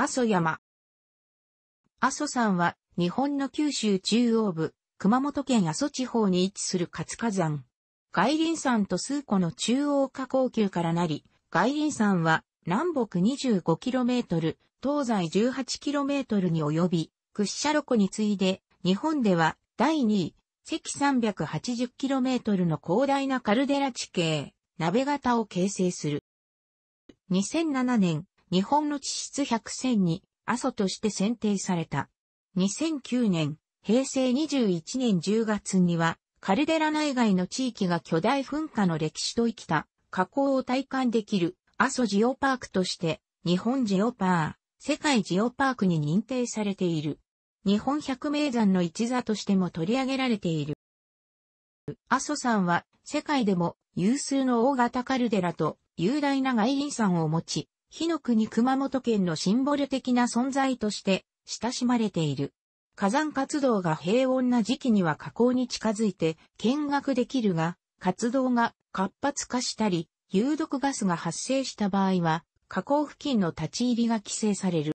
阿蘇山。阿蘇山は日本の九州中央部、熊本県阿蘇地方に位置する活火山。外輪山と数個の中央下降級からなり、外輪山は南北 25km、東西 18km に及び、屈斜路湖に次いで、日本では第2位、赤 380km の広大なカルデラ地形、鍋型を形成する。2007年、日本の地質百選に阿蘇として選定された。2009年、平成21年10月には、カルデラ内外の地域が巨大噴火の歴史と生きた加口を体感できる阿蘇ジオパークとして、日本ジオパー、世界ジオパークに認定されている。日本百名山の一座としても取り上げられている。阿蘇山は世界でも有数の大型カルデラと雄大な外輪山を持ち、火の国熊本県のシンボル的な存在として親しまれている。火山活動が平穏な時期には火口に近づいて見学できるが、活動が活発化したり、有毒ガスが発生した場合は、火口付近の立ち入りが規制される。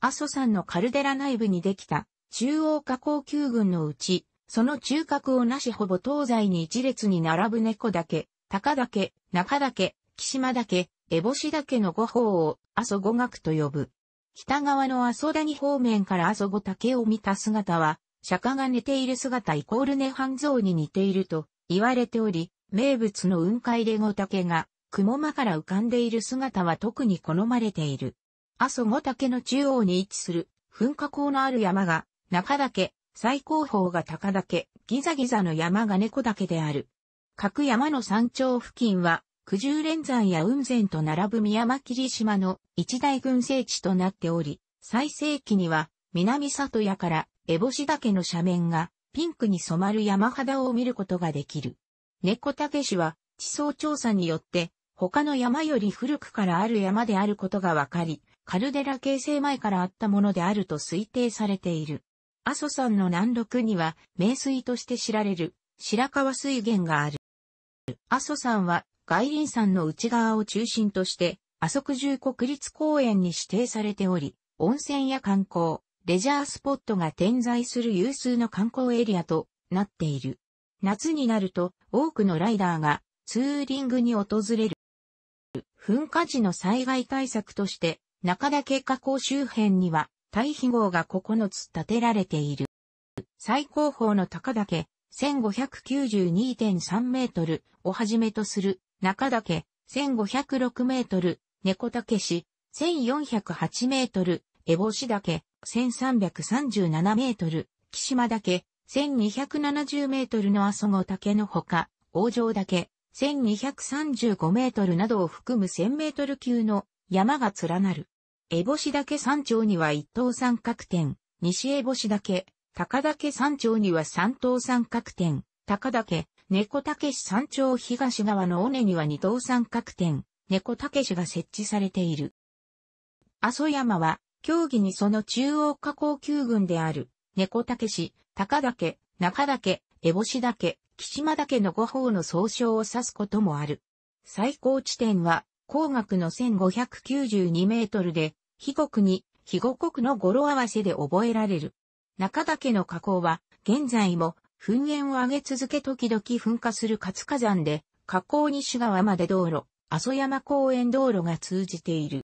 阿蘇山のカルデラ内部にできた中央火口球群のうち、その中核をなしほぼ東西に一列に並ぶ猫岳、高岳、中岳、木島岳、烏帽子岳の五法を阿蘇五岳と呼ぶ。北側の阿蘇谷方面から阿蘇五岳を見た姿は、釈迦が寝ている姿イコール涅槃像に似ていると言われており、名物の雲海で五岳が雲間から浮かんでいる姿は特に好まれている。阿蘇五岳の中央に位置する噴火口のある山が中岳、最高峰が高岳、ギザギザの山が猫岳である。各山の山頂付近は九十連山や雲仙と並ぶ宮間霧島の一大群生地となっており、最盛期には南里屋から烏帽子岳の斜面がピンクに染まる山肌を見ることができる。猫竹氏は地層調査によって他の山より古くからある山であることがわかり、カルデラ形成前からあったものであると推定されている。阿蘇山の南麓には名水として知られる白川水源がある。阿蘇山は外輪山の内側を中心として、阿蘇中国立公園に指定されており、温泉や観光、レジャースポットが点在する有数の観光エリアとなっている。夏になると多くのライダーがツーリングに訪れる。噴火時の災害対策として、中岳火口周辺には対比号が9つ建てられている。最高峰の高岳、1592.3メートルをはじめとする中岳、1506メートル、猫岳市、1408メートル、烏帽子岳、1337メートル、木島岳、1270メートルの阿蘇五岳のほか、王城岳、1235メートルなどを含む1000メートル級の山が連なる。烏帽子岳山頂には一等三角点、西烏帽子岳、高岳山頂には三等三角点、高岳、猫竹市山頂東側の尾根には二等三角点、猫竹市が設置されている。阿蘇山は、競技にその中央加工級群である、猫竹市、高岳、中岳、烏帽子岳、岸間岳の五方の総称を指すこともある。最高地点は、高額の1592メートルで、肥国に、肥後国の語呂合わせで覚えられる。中岳の加工は、現在も噴煙を上げ続け時々噴火する活火山で、河口西側まで道路、阿蘇山公園道路が通じている。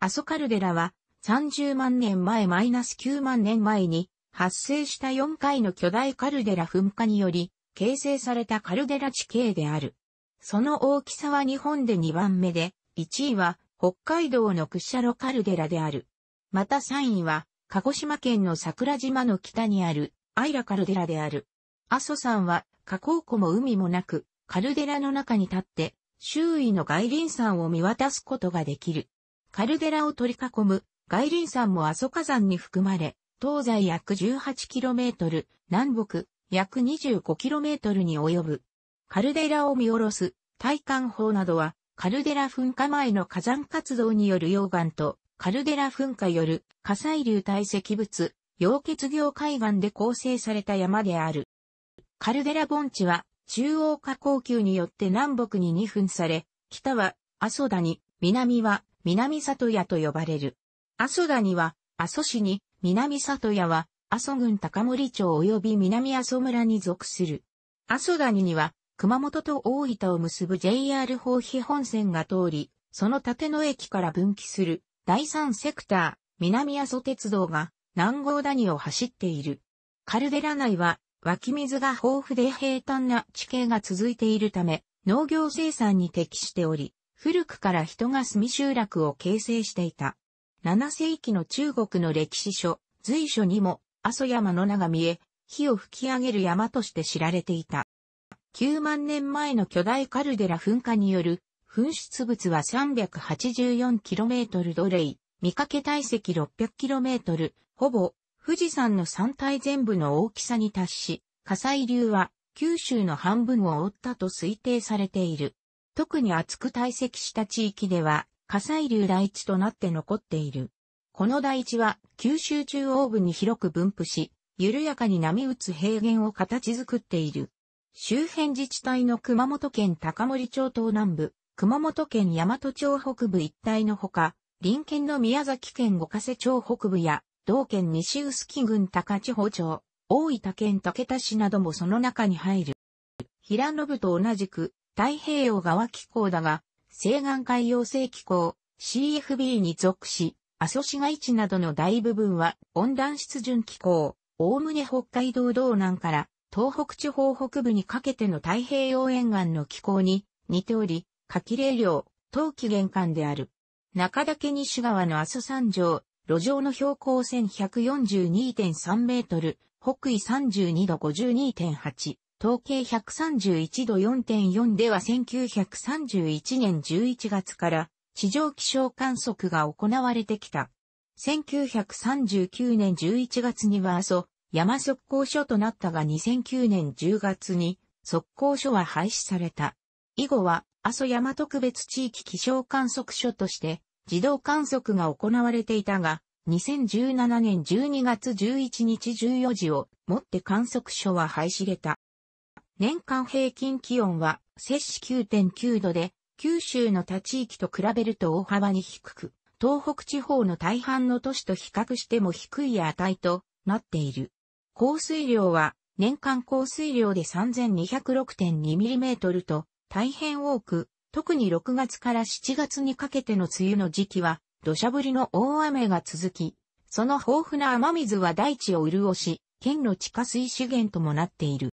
阿蘇カルデラは30万年前マイナス9万年前に発生した4回の巨大カルデラ噴火により形成されたカルデラ地形である。その大きさは日本で2番目で、1位は北海道のクシャロカルデラである。また3位は鹿児島県の桜島の北にあるアイラカルデラである。阿蘇山は河口湖も海もなく、カルデラの中に立って、周囲の外輪山を見渡すことができる。カルデラを取り囲む外輪山も阿蘇火山に含まれ、東西約 18km、南北約 25km に及ぶ。カルデラを見下ろす体感法などは、カルデラ噴火前の火山活動による溶岩と、カルデラ噴火よる火砕流堆積物、溶血業海岸で構成された山である。カルデラ盆地は中央下高級によって南北に2分され、北は阿蘇谷、南は南里屋と呼ばれる。阿蘇谷は阿蘇市に、南里屋は阿蘇郡高森町及び南阿蘇村に属する。阿蘇谷には熊本と大分を結ぶ JR 法比本線が通り、その縦の駅から分岐する第三セクター、南阿蘇鉄道が南郷谷を走っている。カルデラ内は湧き水が豊富で平坦な地形が続いているため、農業生産に適しており、古くから人が住み集落を形成していた。7世紀の中国の歴史書、随所にも、阿蘇山の名が見え、火を吹き上げる山として知られていた。9万年前の巨大カルデラ噴火による噴出物は 384km 奴隷、見かけ体積 600km、ほぼ富士山の山体全部の大きさに達し、火砕流は九州の半分を覆ったと推定されている。特に厚く堆積した地域では火砕流大地となって残っている。この大地は九州中央部に広く分布し、緩やかに波打つ平原を形作っている。周辺自治体の熊本県高森町東南部、熊本県大和町北部一帯のほか、隣県の宮崎県五ヶ瀬町北部や同県西臼杵郡高千穂町、大分県竹田市などもその中に入る。平野部と同じく太平洋側気候だが、西岸海洋性気候 CFB に属し、阿蘇市街地などの大部分は温暖湿潤気候、おおむね北海道道南から東北地方北部にかけての太平洋沿岸の気候に似ており、柿霊冷涼、冬季玄関である。中岳西側の阿蘇山上、路上の標高1142.3メートル、北緯32度52.8、統計131度4.4では1931年11月から地上気象観測が行われてきた。1939年11月には阿蘇、山速候所となったが2009年10月に速候所は廃止された。以後は阿蘇山特別地域気象観測所として自動観測が行われていたが、2017年12月11日14時をもって観測所は廃止れた。年間平均気温は摂氏9.9度で、九州の他地域と比べると大幅に低く、東北地方の大半の都市と比較しても低い値となっている。降水量は年間降水量で 3206.2mm と大変多く、特に6月から7月にかけての梅雨の時期は、土砂降りの大雨が続き、その豊富な雨水は大地を潤し、県の地下水資源ともなっている。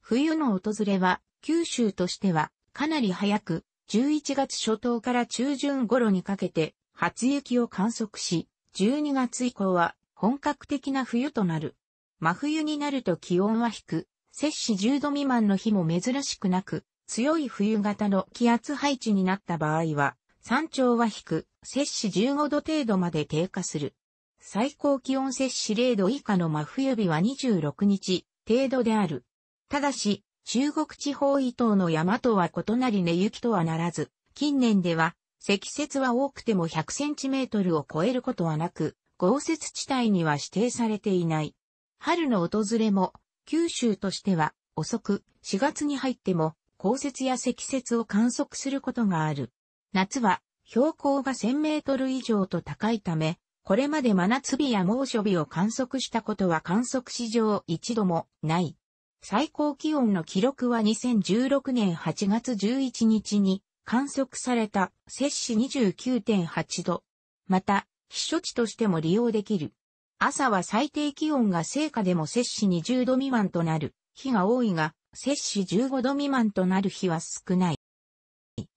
冬の訪れは、九州としては、かなり早く、11月初頭から中旬頃にかけて、初雪を観測し、12月以降は、本格的な冬となる。真冬になると気温は低く、摂氏10度未満の日も珍しくなく、強い冬型の気圧配置になった場合は、山頂は低く、摂氏15度程度まで低下する。最高気温摂氏0度以下の真冬日は26日程度である。ただし、中国地方以東の山とは異なり根雪とはならず、近年では積雪は多くても100センチメートルを超えることはなく、豪雪地帯には指定されていない。春の訪れも、九州としては遅く、4月に入っても降雪や積雪を観測することがある。夏は標高が1000メートル以上と高いため、これまで真夏日や猛暑日を観測したことは観測史上一度もない。最高気温の記録は2016年8月11日に観測された摂氏29.8度。また、避暑地としても利用できる。朝は最低気温が成果でも摂氏20度未満となる日が多いが、摂氏15度未満となる日は少ない。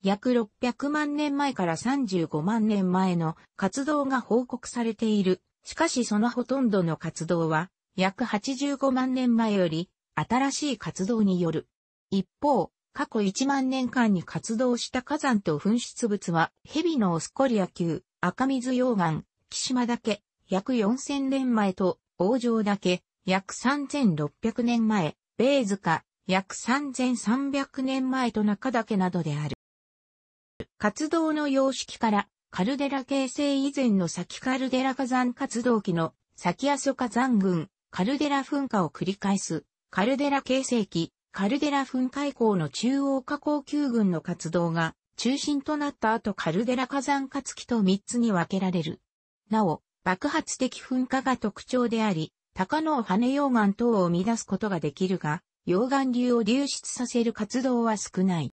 約600万年前から35万年前の活動が報告されている。しかしそのほとんどの活動は、約85万年前より新しい活動による。一方、過去1万年間に活動した火山と噴出物は、蛇のオスコリア級、赤水溶岩、木島岳、約4000年前と、王城岳、約3600年前、ベーズカ、約3300年前と中岳などである。活動の様式から、カルデラ形成以前の先カルデラ火山活動期の先阿蘇火山群、カルデラ噴火を繰り返す、カルデラ形成期、カルデラ噴火以降の中央火口級群の活動が中心となった後カルデラ火山活期と3つに分けられる。なお、爆発的噴火が特徴であり、高野羽跳溶岩等を生み出すことができるが、溶岩流を流出させる活動は少ない。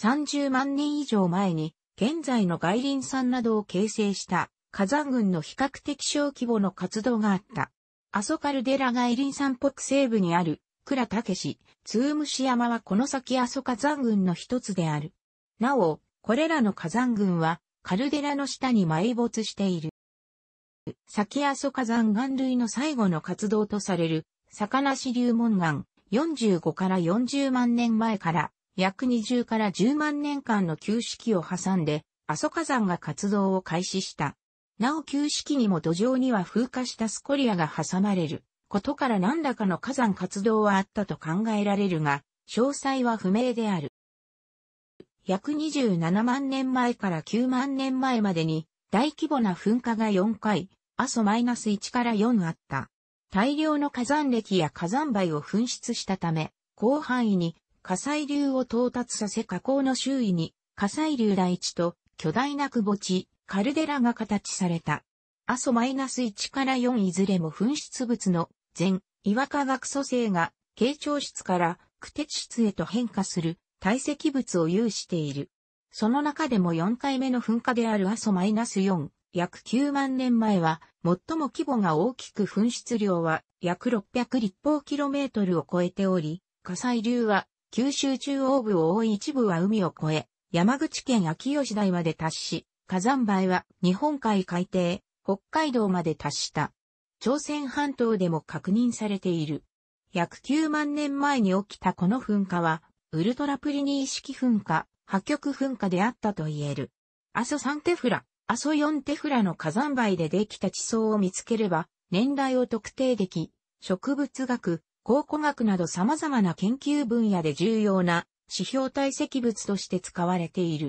30万年以上前に、現在の外輪山などを形成した火山群の比較的小規模の活動があった。阿蘇カルデラ外輪山北西部にある倉武市、通虫山はこの先阿蘇火山群の一つである。なお、これらの火山群はカルデラの下に埋没している。先阿蘇火山岩類の最後の活動とされる坂梨流門岩、45から40万年前から、約20から10万年間の旧式を挟んで、阿蘇火山が活動を開始した。なお旧式にも土壌には風化したスコリアが挟まれることから何らかの火山活動はあったと考えられるが、詳細は不明である。約27万年前から9万年前までに大規模な噴火が4回、阿蘇マイナス -1 から4あった。大量の火山歴や火山灰を噴出したため、広範囲に火砕流を到達させ火口の周囲に火砕流大地と巨大なくぼ地、カルデラが形された。アソマイナス -1 から4いずれも噴出物の全岩化学組成が傾聴室から苦鉄室へと変化する堆積物を有している。その中でも4回目の噴火であるアソマイナス -4、約9万年前は、最も規模が大きく噴出量は約600立方キロメートルを超えており、火砕流は九州中央部を覆い一部は海を越え、山口県秋吉台まで達し、火山灰は日本海海底、北海道まで達した。朝鮮半島でも確認されている。約9万年前に起きたこの噴火は、ウルトラプリニー式噴火、破局噴火であったと言える。アソサンテフラ。阿蘇四手フラの火山灰でできた地層を見つければ、年代を特定でき、植物学、考古学など様々な研究分野で重要な指標体積物として使われている。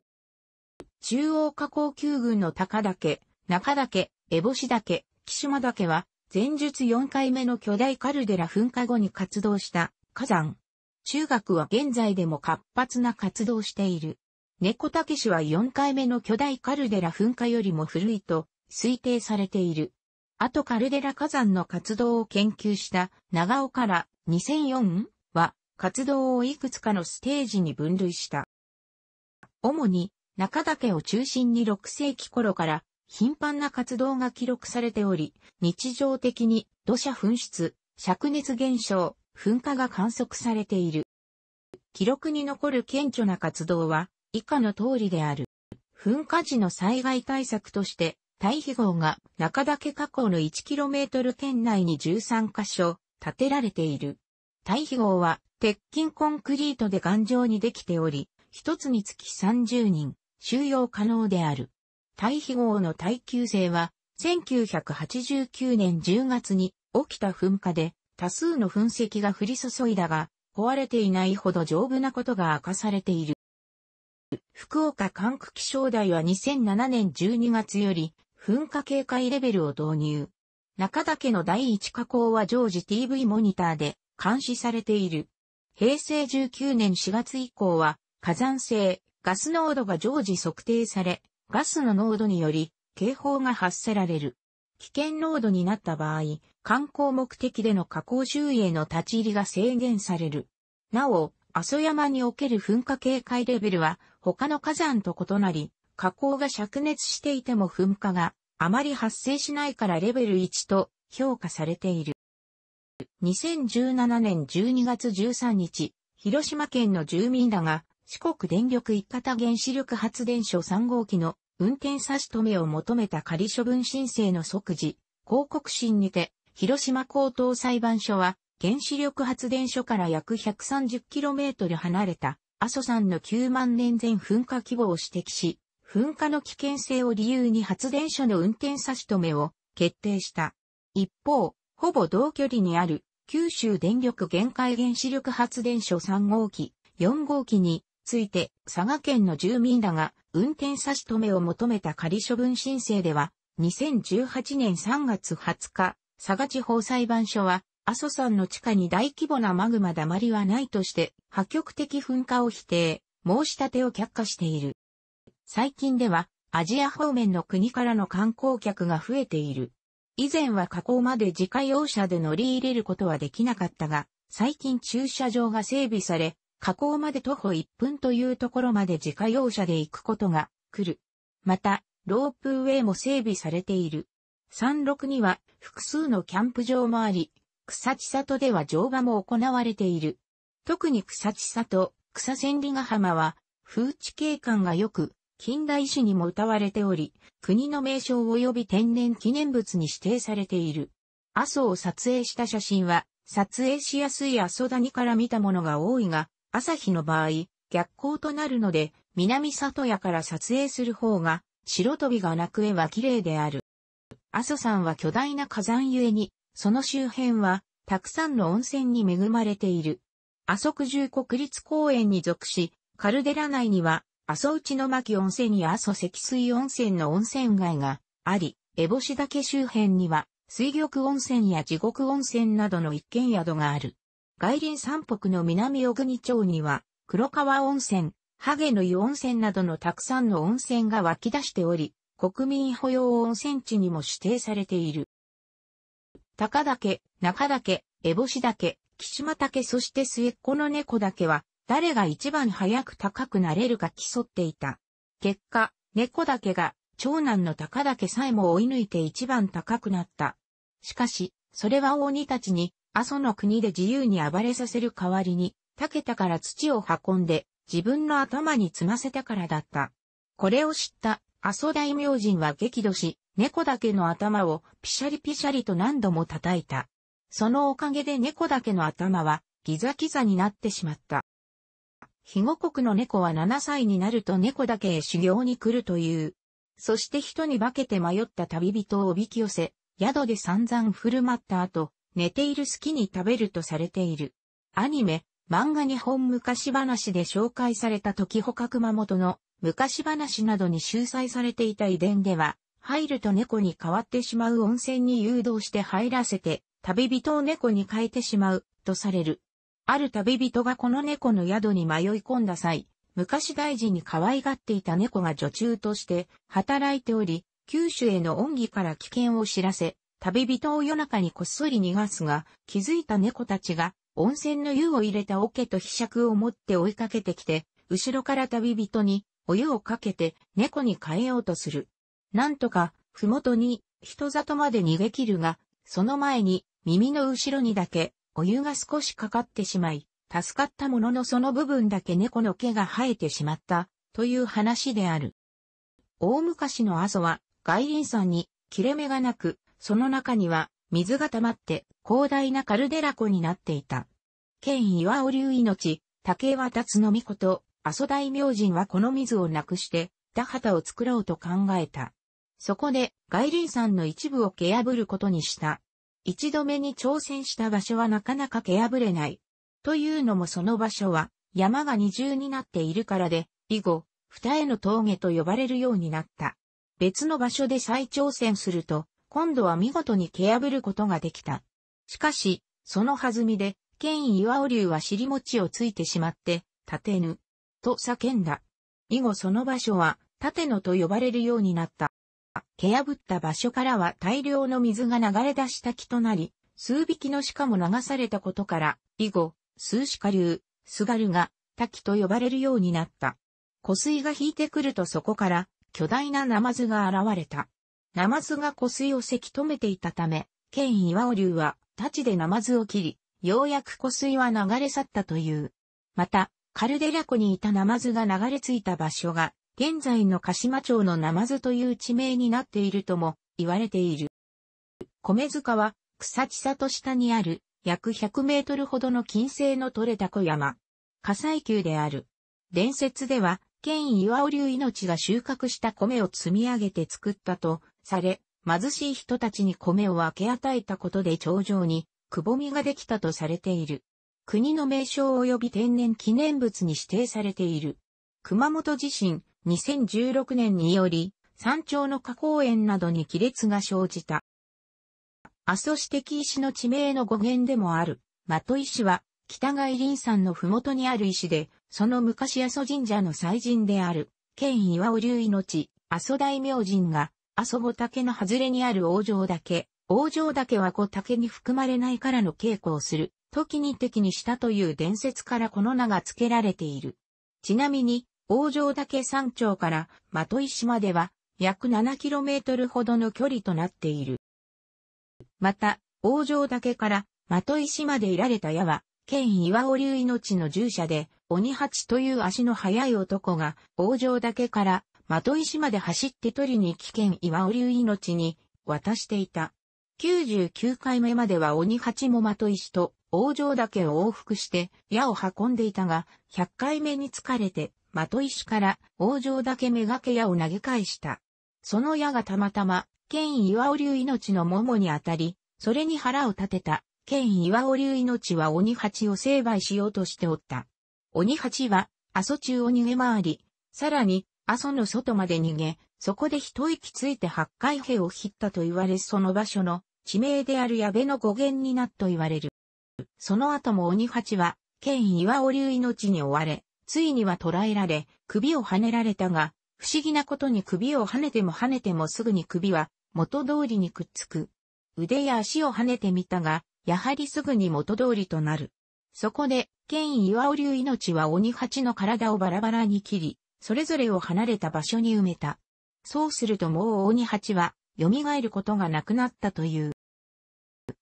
中央加工級群の高岳、中岳、烏帽子岳、岸間岳は、前述4回目の巨大カルデラ噴火後に活動した火山。中学は現在でも活発な活動している。猫竹氏は4回目の巨大カルデラ噴火よりも古いと推定されている。あとカルデラ火山の活動を研究した長尾から2004は活動をいくつかのステージに分類した。主に中岳を中心に6世紀頃から頻繁な活動が記録されており、日常的に土砂噴出、灼熱現象、噴火が観測されている。記録に残る顕著な活動は、以下の通りである。噴火時の災害対策として、対肥号が中岳火口の 1km 圏内に13箇所建てられている。対肥号は鉄筋コンクリートで頑丈にできており、一つにつき30人収容可能である。対肥号の耐久性は1989年10月に起きた噴火で多数の噴石が降り注いだが、壊れていないほど丈夫なことが明かされている。福岡管区気象台は2007年12月より噴火警戒レベルを導入。中岳の第一火口は常時 TV モニターで監視されている。平成19年4月以降は火山性ガス濃度が常時測定され、ガスの濃度により警報が発せられる。危険濃度になった場合、観光目的での火口周囲への立ち入りが制限される。なお、阿蘇山における噴火警戒レベルは他の火山と異なり、火口が灼熱していても噴火があまり発生しないからレベル1と評価されている。2017年12月13日、広島県の住民らが四国電力一方原子力発電所3号機の運転差し止めを求めた仮処分申請の即時、広告審にて、広島高等裁判所は原子力発電所から約 130km 離れた阿蘇山の9万年前噴火規模を指摘し、噴火の危険性を理由に発電所の運転差し止めを決定した。一方、ほぼ同距離にある九州電力限界原子力発電所3号機、4号機について佐賀県の住民らが運転差し止めを求めた仮処分申請では、2018年3月20日、佐賀地方裁判所は阿蘇山の地下に大規模なマグマだまりはないとして、破局的噴火を否定、申し立てを却下している。最近では、アジア方面の国からの観光客が増えている。以前は河口まで自家用車で乗り入れることはできなかったが、最近駐車場が整備され、河口まで徒歩1分というところまで自家用車で行くことが来る。また、ロープウェイも整備されている。山麓には複数のキャンプ場もあり、草地里では乗馬も行われている。特に草地里、草千里ヶ浜は、風地景観が良く、近代史にも歌われており、国の名称及び天然記念物に指定されている。阿蘇を撮影した写真は、撮影しやすい阿蘇谷から見たものが多いが、朝日の場合、逆光となるので、南里屋から撮影する方が、白飛びがなく絵は綺麗である。阿蘇山は巨大な火山ゆえに、その周辺は、たくさんの温泉に恵まれている。阿蘇九十国立公園に属し、カルデラ内には、阿蘇内の巻温泉や阿蘇積水温泉の温泉街があり、烏帽岳周辺には、水玉温泉や地獄温泉などの一軒宿がある。外輪山北の南小国町には、黒川温泉、ハゲの湯温泉などのたくさんの温泉が湧き出しており、国民保養温泉地にも指定されている。高岳、中岳、烏帽子岳、木島岳そして末っ子の猫岳は、誰が一番早く高くなれるか競っていた。結果、猫岳が、長男の高岳さえも追い抜いて一番高くなった。しかし、それは鬼たちに、阿蘇の国で自由に暴れさせる代わりに、竹田から土を運んで、自分の頭に積ませたからだった。これを知った阿蘇大明神は激怒し、猫だけの頭をピシャリピシャリと何度も叩いた。そのおかげで猫だけの頭はギザギザになってしまった。肥後国の猫は7歳になると猫だけへ修行に来るという。そして人に化けて迷った旅人をおびき寄せ、宿で散々振る舞った後、寝ている隙に食べるとされている。アニメ、漫画日本昔話で紹介された時獲熊本の昔話などに収載されていた遺伝では、入ると猫に変わってしまう温泉に誘導して入らせて、旅人を猫に変えてしまう、とされる。ある旅人がこの猫の宿に迷い込んだ際、昔大事に可愛がっていた猫が女中として働いており、九州への恩義から危険を知らせ、旅人を夜中にこっそり逃がすが、気づいた猫たちが温泉の湯を入れた桶と飛釈を持って追いかけてきて、後ろから旅人に、お湯をかけて猫に変えようとする。なんとか、ふもとに、人里まで逃げ切るが、その前に、耳の後ろにだけ、お湯が少しかかってしまい、助かったもののその部分だけ猫の毛が生えてしまった、という話である。大昔の阿蘇は、外輪山に切れ目がなく、その中には水が溜まって広大なカルデラ湖になっていた。県岩尾流命、竹立辰のみこと、阿蘇大明神はこの水をなくして、田畑を作ろうと考えた。そこで、外輪山の一部を蹴破ることにした。一度目に挑戦した場所はなかなか蹴破れない。というのもその場所は、山が二重になっているからで、以後、二重の峠と呼ばれるようになった。別の場所で再挑戦すると、今度は見事に蹴破ることができた。しかし、その弾みで、剣岩尾竜は尻餅をついてしまって、立てぬ、と叫んだ。以後その場所は、立野と呼ばれるようになった。蹴破った場所からは大量の水が流れ出した木となり、数匹の鹿も流されたことから、以後、数鹿流、すがるが、滝と呼ばれるようになった。湖水が引いてくるとそこから、巨大なナマズが現れた。ナマズが湖水をせき止めていたため、県岩尾流は、立ちでナマズを切り、ようやく湖水は流れ去ったという。また、カルデラ湖にいたナマズが流れ着いた場所が、現在の鹿島町のナマズという地名になっているとも言われている。米塚は草地里下にある約100メートルほどの金星の取れた小山。火災級である。伝説では、県岩尾流命が収穫した米を積み上げて作ったとされ、貧しい人たちに米を分け与えたことで頂上に、くぼみができたとされている。国の名称及び天然記念物に指定されている。熊本地震、2016年により、山頂の河公園などに亀裂が生じた。阿蘇指的石の地名の語源でもある、的石は、北外林山の麓にある石で、その昔阿蘇神社の祭神である、県岩尾流井の地、阿蘇大明神が、阿蘇五岳の外れにある王城岳、王城岳は五岳に含まれないからの稽古をする、時に敵にしたという伝説からこの名が付けられている。ちなみに、王城岳山頂から的石までは約 7km ほどの距離となっている。また、王城岳から的石までいられた矢は、県岩尾流命の従者で、鬼八という足の速い男が、王城岳から的石まで走って取りに危険岩尾流命に渡していた。99回目までは鬼八も的石と王城岳を往復して矢を運んでいたが、100回目に疲れて的石から王城岳めがけ矢を投げ返した。その矢がたまたま、剣岩尾流命の桃に当たり、それに腹を立てた、剣岩尾流命は鬼八を成敗しようとしておった。鬼八は、阿蘇中を逃げ回り、さらに、阿蘇の外まで逃げ、そこで一息ついて八海兵を切ったと言われその場所の地名である矢部の語源になっと言われる。その後も鬼八は、剣岩尾流命に追われ、ついには捕らえられ、首を跳ねられたが、不思議なことに首を跳ねても跳ねてもすぐに首は元通りにくっつく。腕や足を跳ねてみたが、やはりすぐに元通りとなる。そこで、剣岩尾流命は鬼八の体をバラバラに切り、それぞれを離れた場所に埋めた。そうするともう鬼八は、蘇ることがなくなったという。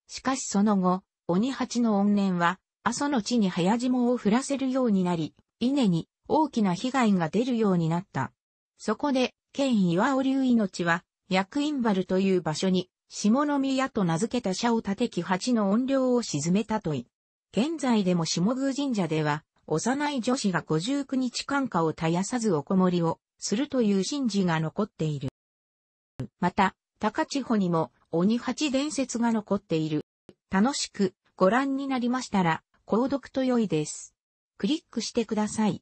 しかしその後、鬼八の怨念は、阿蘇の地に早霜を降らせるようになり、稲に大きな被害が出るようになった。そこで、県岩尾流命は、薬院丸という場所に、下宮と名付けた社を立てき八の怨霊を沈めたとい。現在でも下宮神社では、幼い女子が59日間化を絶やさずおこもりをするという神事が残っている。また、高千穂にも鬼八伝説が残っている。楽しくご覧になりましたら、購読と良いです。クリックしてください。